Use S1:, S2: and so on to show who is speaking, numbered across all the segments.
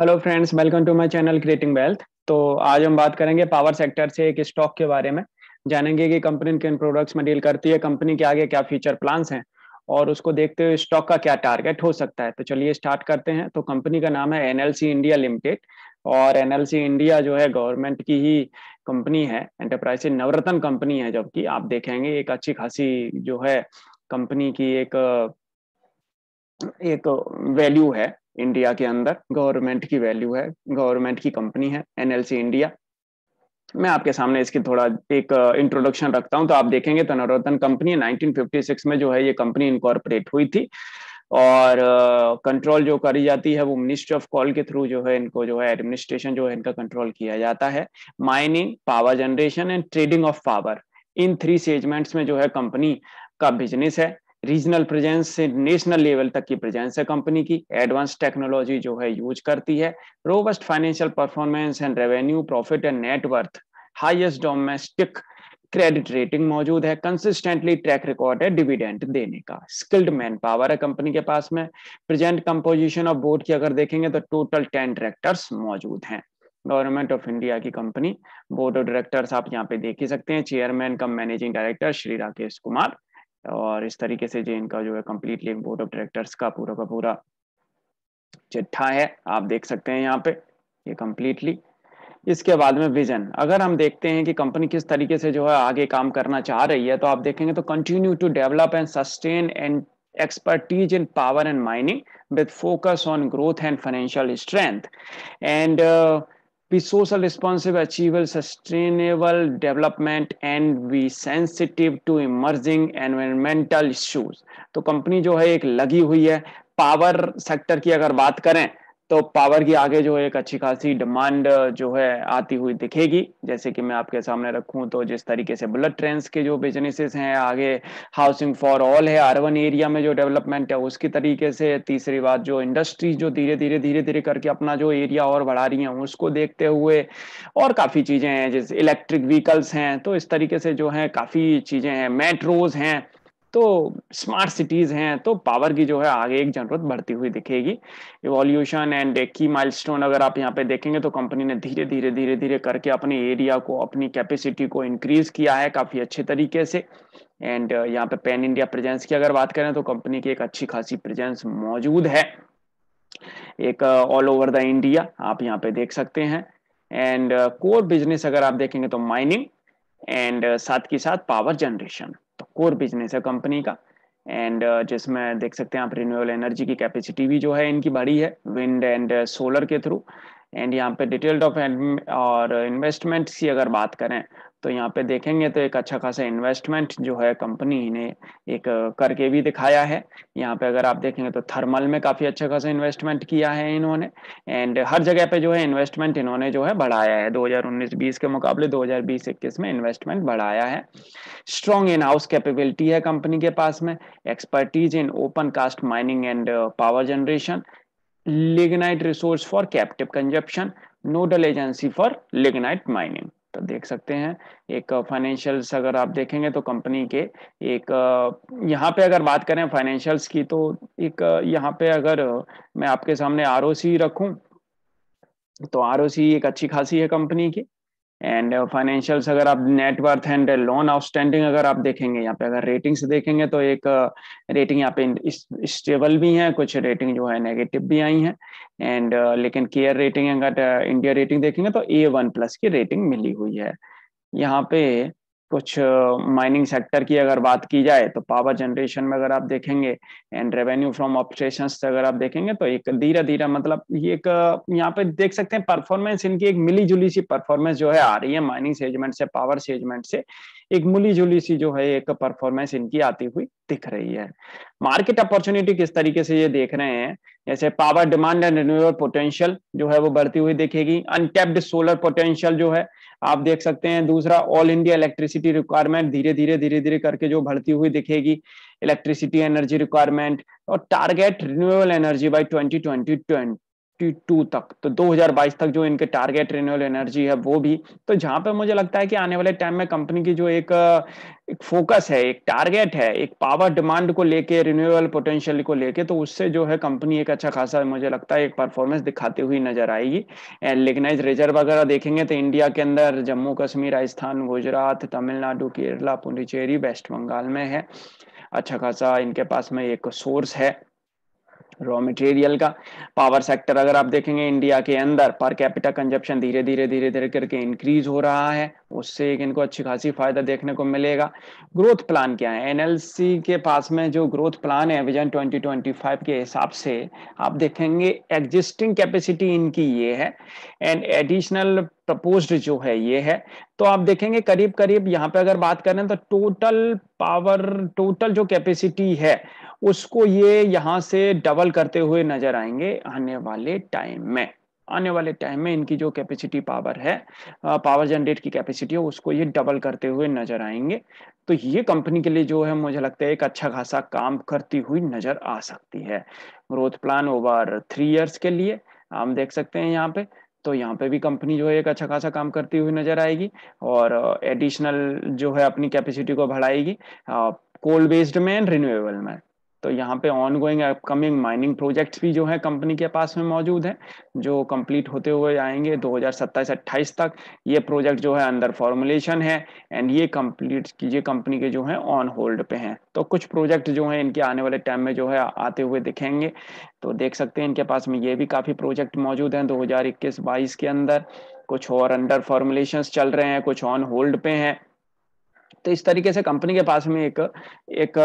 S1: Hello friends welcome to my channel creating wealth तो आज हम बात करेंगे पावर सेक्टर से एक स्टॉक के बारे में जानेंगे कि कंपनी किन प्रोडक्ट्स में डील करती है कंपनी के आगे क्या फ्यूचर प्लान्स हैं और उसको देखते हुए स्टॉक का क्या टारगेट हो सकता है तो चलिए स्टार्ट करते हैं तो कंपनी का नाम है एनएलसी इंडिया लिमिटेड और एनएलसी इंडिया जो है गवर्नमेंट की ही कंपनी है एंटरप्राइज नवरत्न कंपनी है जबकि आप देखेंगे एक अच्छी खासी जो है कंपनी की एक एक वैल्यू है इंडिया के अंदर गवर्नमेंट की वैल्यू है गवर्नमेंट की कंपनी है एनएलसी इंडिया मैं आपके सामने इसकी थोड़ा एक इंट्रोडक्शन uh, रखता हूं तो आप देखेंगे तो नरोत्तन कंपनी 1956 में जो है ये कंपनी इनकॉर्पोरेट हुई थी और कंट्रोल uh, जो करी जाती है वो मिनिस्ट्री ऑफ कॉल के थ्रू जो है इनको जो है एडमिनिस्ट्रेशन जो है इनका कंट्रोल किया जाता है mining power generation and trading of power in three segments में जो है कंपनी का बिजनेस है रीजनल प्रेजेंस से नेशनल लेवल तक की प्रेजेंस है कंपनी की एडवांस टेक्नोलॉजी जो है यूज करती है robust financial performance and revenue profit and net worth highest domestic credit rating मौजूद है कंसिस्टेंटली ट्रैक रिकॉर्ड है डिविडेंड देने का स्किल्ड मैन पावर है कंपनी के पास में प्रेजेंट कंपोजिशन ऑफ बोर्ड की अगर देखेंगे तो टोटल टेन डायरेक्टर्स मौजूद हैं गवर्नमेंट ऑफ इंडिया की कंपनी बोर्ड ऑफ डायरेक्टर्स आप यहाँ पे देख ही सकते हैं chairman cum managing director Shri Rakesh Kumar और इस तरीके से जो इनका जो है कम्प्लीटली बोर्ड ऑफ डायरेक्टर्स का पूरा का पूरा चिट्ठा है आप देख सकते हैं यहाँ पे ये कम्प्लीटली इसके बाद में विजन अगर हम देखते हैं कि कंपनी किस तरीके से जो है आगे काम करना चाह रही है तो आप देखेंगे तो continue to develop and sustain and expertise in power and mining with focus on growth and financial strength and be social responsive, achievable, sustainable development, and be sensitive to emerging environmental issues. to company jo hai ek lagi hui hai power sector ki agar baat करें तो power की आगे जो है एक अच्छी खासी demand uh, जो है आती हुई दिखेगी जैसे कि मैं आपके सामने रखूं तो जिस तरीके से बुलेट ट्रेन के जो बिजनेसेस हैं आगे हाउसिंग फॉर ऑल है अर्बन एरिया में जो डेवलपमेंट है उसकी तरीके से तीसरी बात जो इंडस्ट्री जो धीरे धीरे धीरे धीरे करके अपना जो एरिया और बढ़ा रही हैं उसको देखते हुए और काफ़ी चीज़ें हैं जैसे इलेक्ट्रिक व्हीकल्स हैं तो इस तरीके से जो है काफ़ी चीज़ें हैं मेट्रोज हैं तो स्मार्ट सिटीज हैं तो पावर की जो है आगे एक जरूरत बढ़ती हुई दिखेगी इवोल्यूशन एंड की माइलस्टोन अगर आप यहाँ पे देखेंगे तो कंपनी ने धीरे धीरे धीरे धीरे करके अपने एरिया को अपनी कैपेसिटी को इंक्रीज किया है काफी अच्छे तरीके से एंड uh, यहाँ पे पैन इंडिया प्रेजेंस की अगर बात करें तो कंपनी की एक अच्छी खासी प्रेजेंस मौजूद है एक ऑल ओवर द इंडिया आप यहाँ पे देख सकते हैं एंड कोर बिजनेस अगर आप देखेंगे तो माइनिंग एंड uh, साथ के साथ पावर जनरेशन कोर बिजनेस है कंपनी का एंड uh, जिसमें देख सकते हैं आप रिन्यूएबल एनर्जी की कैपेसिटी भी जो है इनकी बड़ी है विंड एंड सोलर के थ्रू एंड यहाँ पे डिटेल्ड ऑफ और इन्वेस्टमेंट्स की अगर बात करें तो यहाँ पे देखेंगे तो एक अच्छा खासा इन्वेस्टमेंट जो है कंपनी ने एक करके भी दिखाया है यहाँ पे अगर आप देखेंगे तो थर्मल में काफी अच्छा खासा इन्वेस्टमेंट किया है इन्होंने एंड हर जगह पे जो है इन्वेस्टमेंट इन्होंने जो है बढ़ाया है 2019-20 के मुकाबले 2020-21 में इन्वेस्टमेंट बढ़ाया है स्ट्रॉन्ग इन हाउस कैपेबिलिटी है कंपनी के पास में expertise in open cast mining and power generation lignite resource for captive consumption nodal agency for lignite mining तो देख सकते हैं एक फाइनेंशियल्स अगर आप देखेंगे तो कंपनी के एक यहाँ पे अगर बात करें फाइनेंशियल्स की तो एक यहाँ पे अगर मैं आपके सामने आर रखूं तो आर एक अच्छी खासी है कंपनी की एंड फाइनेंशियल्स uh, अगर आप नेटवर्थ एंड लोन आउटस्टैंडिंग अगर आप देखेंगे यहाँ पे अगर रेटिंग्स देखेंगे तो एक रेटिंग uh, यहाँ पे स्टेबल भी है कुछ रेटिंग जो है नेगेटिव भी आई है एंड uh, लेकिन केयर रेटिंग अगर इंडिया रेटिंग देखेंगे तो ए वन प्लस की रेटिंग मिली हुई है यहाँ पे कुछ माइनिंग सेक्टर की अगर बात की जाए तो पावर जनरेशन में अगर आप देखेंगे एंड रेवेन्यू फ्रॉम ऑपरेशन अगर आप देखेंगे तो एक धीरे धीरे मतलब ये एक यहाँ पे देख सकते हैं परफॉर्मेंस इनकी एक मिली जुली सी परफॉर्मेंस जो है आ रही है माइनिंग सेजमेंट से पावर सेजमेंट से एक मिली जुली सी जो है एक परफॉर्मेंस इनकी आती हुई दिख रही है मार्केट अपॉर्चुनिटी किस तरीके से ये देख रहे हैं जैसे power demand and renewable potential जो है वो बढ़ती हुई दिखेगी अनटेप्ड सोलर पोटेंशियल जो है आप देख सकते हैं दूसरा ऑल इंडिया इलेक्ट्रिसिटी रिक्वायरमेंट धीरे धीरे धीरे धीरे करके जो बढ़ती हुई दिखेगी इलेक्ट्रिसिटी एनर्जी रिक्वायरमेंट और target renewable energy by twenty two तक तो 2022 तक जो इनके टारगेट रिन्यूअल एनर्जी है वो भी तो जहां पे मुझे लगता है कि आने वाले टाइम में कंपनी की जो एक एक फोकस है एक टारगेट है एक पावर डिमांड को लेके रिन्यूएबल पोटेंशियल को लेके तो उससे जो है कंपनी एक अच्छा खासा मुझे लगता है एक परफॉर्मेंस दिखाती हुई नजर आएगी एंड लेकिन रिजर्व वगैरह देखेंगे तो इंडिया के अंदर जम्मू कश्मीर राजस्थान गुजरात तमिलनाडु केरला पुडुचेरी वेस्ट बंगाल में है अच्छा खासा इनके पास में एक सोर्स है रॉ मटेरियल का पावर सेक्टर अगर आप देखेंगे इंडिया के अंदर पर कैपिटा कंजप्शन धीरे धीरे धीरे धीरे करके इंक्रीज हो रहा है उससे एक इनको अच्छी खासी फायदा देखने को मिलेगा ग्रोथ प्लान क्या है एनएलसी के पास में जो ग्रोथ प्लान है विजन 2025 के हिसाब से आप देखेंगे एग्जिस्टिंग कैपेसिटी इनकी ये है एंड एडिशनल प्रपोज जो है ये है तो आप देखेंगे करीब करीब यहाँ पे अगर बात करें तो टोटल पावर टोटल जो कैपेसिटी है उसको ये यहाँ से डबल करते हुए नजर आएंगे आने वाले टाइम में आने वाले टाइम में इनकी जो कैपेसिटी पावर है पावर जनरेट की कैपेसिटी है उसको ये डबल करते हुए नजर आएंगे तो ये कंपनी के लिए जो है मुझे लगता है एक अच्छा खासा काम करती हुई नजर आ सकती है growth plan over three years के लिए हम देख सकते हैं यहाँ पे तो यहाँ पे भी कंपनी जो है एक अच्छा खासा काम करती हुई नजर आएगी और एडिशनल जो है अपनी कैपेसिटी को बढ़ाएगी कोल बेस्ड में एंड रिन्यूएबल में तो यहाँ पे ongoing upcoming mining projects भी जो है कंपनी के पास में मौजूद है जो कंप्लीट होते हुए आएंगे 2027-28 तक ये प्रोजेक्ट जो है अंदर फॉर्मुलेशन है एंड ये कंप्लीट कीजिए कंपनी के जो है ऑन होल्ड पे हैं तो कुछ प्रोजेक्ट जो है इनके आने वाले टाइम में जो है आते हुए दिखेंगे तो देख सकते हैं इनके पास में ये भी काफ़ी प्रोजेक्ट मौजूद हैं दो हजार के अंदर कुछ और अंडर फॉर्मुलेशन चल रहे हैं कुछ ऑन होल्ड पे हैं तो इस तरीके से कंपनी के पास में एक एक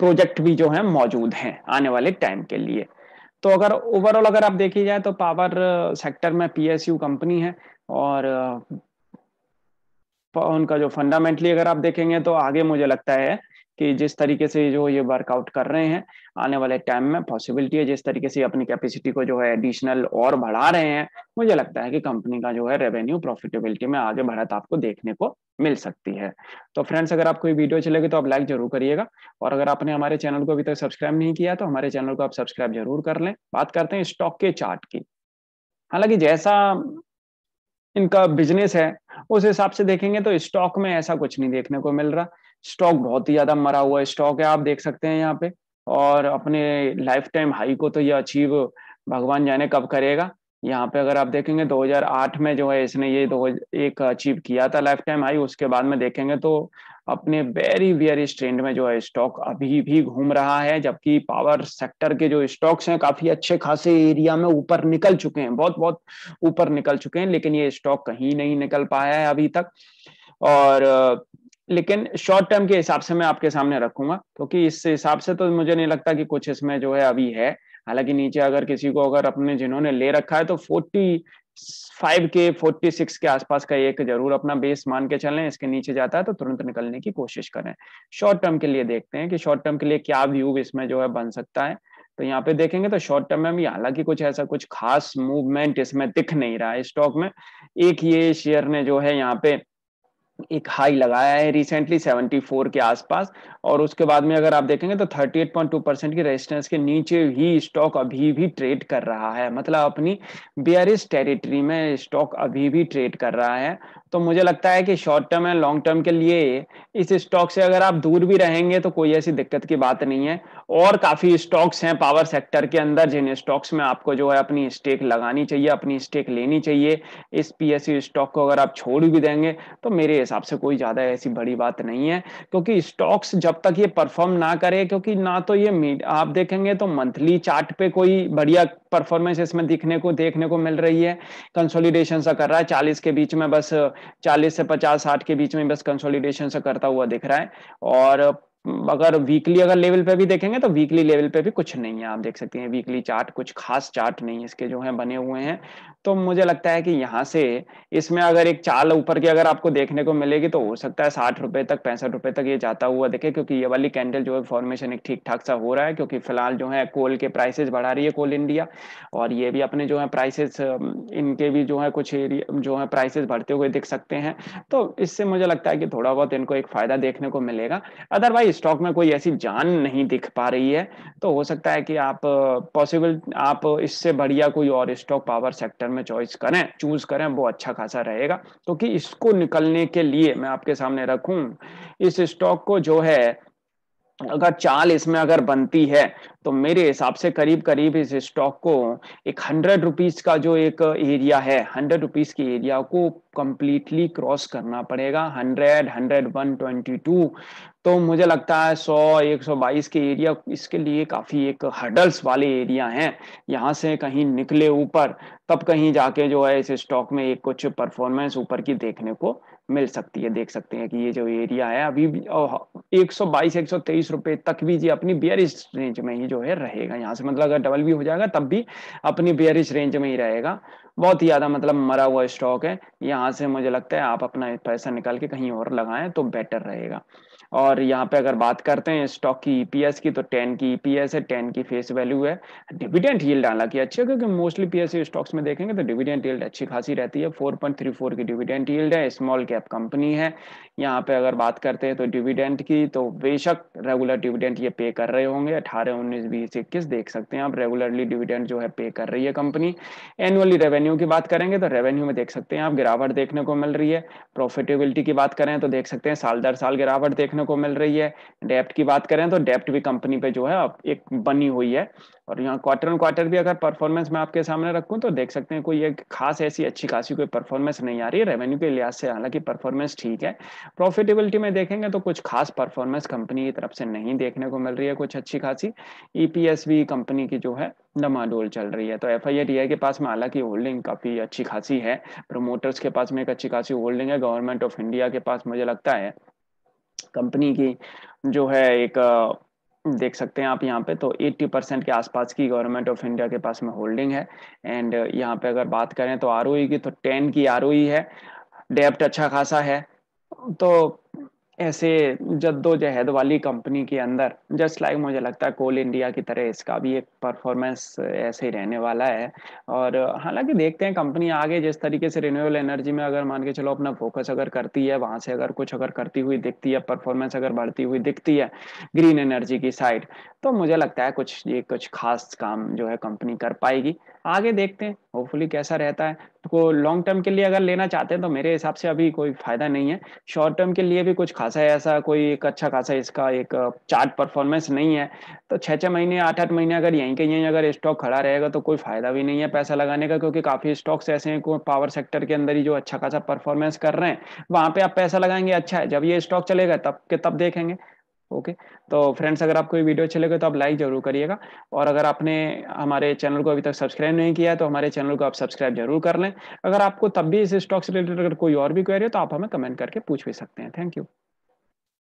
S1: प्रोजेक्ट भी जो है मौजूद हैं आने वाले टाइम के लिए तो अगर ओवरऑल अगर आप देखी जाए तो पावर सेक्टर uh, में पीएसयू कंपनी है और uh, उनका जो फंडामेंटली अगर आप देखेंगे तो आगे मुझे लगता है कि जिस तरीके से जो ये वर्कआउट कर रहे हैं आने वाले टाइम में पॉसिबिलिटी है जिस तरीके से अपनी कैपेसिटी को जो है एडिशनल और बढ़ा रहे हैं मुझे लगता है कि कंपनी का जो है रेवेन्यू प्रॉफिटेबिलिटी में आगे बढ़त आपको देखने को मिल सकती है तो फ्रेंड्स अगर आपको वीडियो अच्छी लगे तो आप लाइक जरूर करिएगा और अगर आपने हमारे चैनल को अभी तक सब्सक्राइब नहीं किया तो हमारे चैनल को आप सब्सक्राइब जरूर कर लें बात करते हैं स्टॉक के चार्ट की हालांकि जैसा इनका बिजनेस है उस हिसाब से देखेंगे तो स्टॉक में ऐसा कुछ नहीं देखने को मिल रहा स्टॉक बहुत ही ज्यादा मरा हुआ स्टॉक है आप देख सकते हैं यहाँ पे और अपने लाइफ टाइम हाई को तो ये अचीव भगवान जाने कब करेगा यहाँ पे अगर आप देखेंगे 2008 में जो है इसने ये दो एक अचीव किया था लाइफ टाइम हाई उसके बाद में देखेंगे तो अपने वेरी वेरी ट्रेंड में जो है स्टॉक अभी भी घूम रहा है जबकि पावर सेक्टर के जो स्टॉक्स हैं काफी अच्छे खासे एरिया में ऊपर निकल चुके हैं बहुत बहुत ऊपर निकल चुके हैं लेकिन ये स्टॉक कहीं नहीं निकल पाया है अभी तक और लेकिन शॉर्ट टर्म के हिसाब से मैं आपके सामने रखूंगा क्योंकि तो इस हिसाब से तो मुझे नहीं लगता कि कुछ इसमें जो है अभी है हालांकि नीचे अगर किसी को अगर अपने जिन्होंने ले रखा है तो फोर्टी फाइव के फोर्टी सिक्स के आसपास का एक जरूर अपना बेस मान के चलें इसके नीचे जाता है तो तुरंत निकलने की कोशिश करें शॉर्ट टर्म के लिए देखते हैं कि शॉर्ट टर्म के लिए क्या व्यू इसमें जो है बन सकता है तो यहाँ पे देखेंगे तो शॉर्ट टर्म में भी हालांकि कुछ ऐसा कुछ खास मूवमेंट इसमें दिख नहीं रहा है स्टॉक में एक ये शेयर ने जो है यहाँ पे एक हाई लगाया है रिसेंटली 74 के आसपास और उसके बाद में अगर आप देखेंगे तो 38.2 परसेंट की रेजिस्टेंस के नीचे ही स्टॉक अभी भी ट्रेड कर रहा है मतलब अपनी बियरिस टेरिटरी में स्टॉक अभी भी ट्रेड कर रहा है तो मुझे लगता है कि short term and long term के लिए इस स्टॉक से अगर आप दूर भी रहेंगे तो कोई ऐसी दिक्कत की बात नहीं है और काफ़ी स्टॉक्स हैं पावर सेक्टर के अंदर जिन स्टॉक्स में आपको जो है अपनी स्टेक लगानी चाहिए अपनी स्टेक लेनी चाहिए इस पीएसयू स्टॉक को अगर आप छोड़ भी देंगे तो मेरे हिसाब से कोई ज़्यादा ऐसी बड़ी बात नहीं है क्योंकि स्टॉक्स जब तक ये परफॉर्म ना करे क्योंकि ना तो ये आप देखेंगे तो मंथली चार्ट पे कोई बढ़िया परफॉर्मेंस इसमें दिखने को देखने को मिल रही है कंसोलिडेशन सा कर रहा है चालीस के बीच में बस चालीस से पचास साठ के बीच में बस कंसोलिडेशन सा करता हुआ दिख रहा है और अगर वीकली अगर लेवल पे भी देखेंगे तो वीकली लेवल पे भी कुछ नहीं है आप देख सकते हैं वीकली चार्ट कुछ खास चार्ट नहीं इसके जो है बने हुए हैं तो मुझे लगता है कि यहाँ से इसमें अगर एक चाल ऊपर की अगर आपको देखने को मिलेगी तो हो सकता है साठ रुपए तक पैंसठ रुपए तक ये जाता हुआ देखे क्योंकि ये वाली कैंडल जो है फॉर्मेशन एक ठीक ठाक सा हो रहा है क्योंकि फिलहाल जो है कोल के प्राइसेस बढ़ा रही है कोल इंडिया और ये भी अपने जो है प्राइसेस इनके भी जो है कुछ एरिया जो है प्राइसेस बढ़ते हुए दिख सकते हैं तो इससे मुझे लगता है कि थोड़ा बहुत इनको एक फायदा देखने को मिलेगा अदरवाइज स्टॉक में कोई ऐसी जान नहीं दिख पा रही है तो हो सकता है कि आप पॉसिबल आप इससे बढ़िया कोई और स्टॉक पावर सेक्टर में चॉइस करें चूज करें वो अच्छा खासा रहेगा क्योंकि तो इसको निकलने के लिए मैं आपके सामने रखूं इस स्टॉक को जो है अगर चाल इसमें अगर बनती है तो मेरे हिसाब से करीब करीब इस स्टॉक को एक हंड्रेड रुपीज का जो एक एरिया है हंड्रेड रुपीज की एरिया को कंप्लीटली क्रॉस करना पड़ेगा hundred hundred one twenty two तो मुझे लगता है सौ एक सौ बाईस के एरिया इसके लिए काफी एक हडल्स वाले एरिया हैं यहाँ से कहीं निकले ऊपर तब कहीं जाके जो है इस स्टॉक में एक कुछ परफॉर्मेंस ऊपर की देखने को मिल सकती है देख सकते हैं कि ये जो एरिया है अभी भी एक सौ बाईस एक सौ तेईस रुपए तक भी जी अपनी बियरिश रेंज में ही जो है रहेगा यहाँ से मतलब अगर डबल भी हो जाएगा तब भी अपनी बियरिश रेंज में ही रहेगा बहुत ही ज्यादा मतलब मरा हुआ स्टॉक है यहाँ से मुझे लगता है आप अपना पैसा निकाल के कहीं और लगाएं तो बेटर रहेगा और यहाँ पे अगर बात करते हैं स्टॉक की ईपीएस की तो टेन की ईपीएस है टेन की फेस वैल्यू है डिविडेंट यील्ड हालांकि अच्छी है क्योंकि मोस्टली पीएसयू स्टॉक्स में देखेंगे तो डिविडेंट यील्ड अच्छी खासी रहती है 4.34 की डिविडेंट यील्ड है स्मॉल कैप कंपनी है यहाँ पे अगर बात करते हैं तो डिविडेंट की तो बेशक रेगुलर डिविडेंड ये पे कर रहे होंगे अठारह उन्नीस बीस इक्कीस देख सकते हैं आप रेगुलरली डिविडेंड जो है पे कर रही है कंपनी एनुअली रेवेन्यू की बात करेंगे तो रेवेन्यू में देख सकते हैं आप गिरावट देखने को मिल रही है प्रॉफिटेबिलिटी की बात करें तो देख सकते हैं साल दर साल गिरावट देखने को मिल रही है डेप्ट की बात करें तो डेप्ट भी कंपनी पे जो है एक बनी हुई है और यहाँ क्वार्टर ऑन क्वार्टर भी अगर परफॉर्मेंस मैं आपके सामने रखूँ तो देख सकते हैं कोई एक खास ऐसी अच्छी खासी कोई परफॉर्मेंस नहीं आ रही है रेवेन्यू के लिहाज से हालांकि परफॉर्मेंस ठीक है प्रॉफिटेबिलिटी में देखेंगे तो कुछ खास परफॉर्मेंस कंपनी की तरफ हिसाब से नहीं देखने को मिल रही है कुछ अच्छी खासी ईपीएसबी e कंपनी की जो है डमाडोल चल रही है तो एफ आई e के पास में हालांकि होल्डिंग काफ़ी अच्छी खासी है प्रोमोटर्स के पास में एक अच्छी खासी होल्डिंग है गवर्नमेंट ऑफ इंडिया के पास मुझे लगता है कंपनी की जो है एक देख सकते हैं आप यहाँ पे तो 80 परसेंट के आसपास की गवर्नमेंट ऑफ इंडिया के पास में होल्डिंग है एंड यहाँ पे अगर बात करें तो आर e की तो 10 की आर है डेप्ट अच्छा खासा है तो ऐसे जद्दोजहद वाली कंपनी के अंदर जस्ट लाइक like मुझे लगता है कोल इंडिया की तरह इसका भी एक परफॉर्मेंस ऐसे ही रहने वाला है और हालांकि देखते हैं कंपनी आगे जिस तरीके से रिन्यूएबल एनर्जी में अगर मान के चलो अपना फोकस अगर करती है वहां से अगर कुछ अगर करती हुई दिखती है परफॉर्मेंस अगर बढ़ती हुई दिखती है ग्रीन एनर्जी की साइड तो मुझे लगता है कुछ ये कुछ खास काम जो है कंपनी कर पाएगी आगे देखते हैं होपफुली कैसा रहता है तो लॉन्ग टर्म के लिए अगर लेना चाहते हैं तो मेरे हिसाब से अभी कोई फायदा नहीं है शॉर्ट टर्म के लिए भी कुछ खासा ऐसा कोई एक अच्छा खासा इसका एक चार्ट परफॉर्मेंस नहीं है तो छः छः महीने आठ आठ महीने अगर यहीं के यहीं अगर स्टॉक खड़ा रहेगा तो कोई फायदा भी नहीं है पैसा लगाने का क्योंकि काफ़ी स्टॉक्स ऐसे हैं पावर सेक्टर के अंदर ही जो अच्छा खासा परफॉर्मेंस कर रहे हैं वहाँ पर आप पैसा लगाएंगे अच्छा है जब ये स्टॉक चलेगा तब के तब देखेंगे ओके तो फ्रेंड्स अगर आपको ये वीडियो अच्छे लगे तो आप लाइक जरूर करिएगा और अगर आपने हमारे चैनल को अभी तक सब्सक्राइब नहीं किया तो हमारे चैनल को आप सब्सक्राइब जरूर कर लें अगर आपको तब भी इस स्टॉक से रिलेटेड अगर कोई और भी क्वेरी हो तो आप हमें कमेंट करके पूछ भी सकते हैं थैंक यू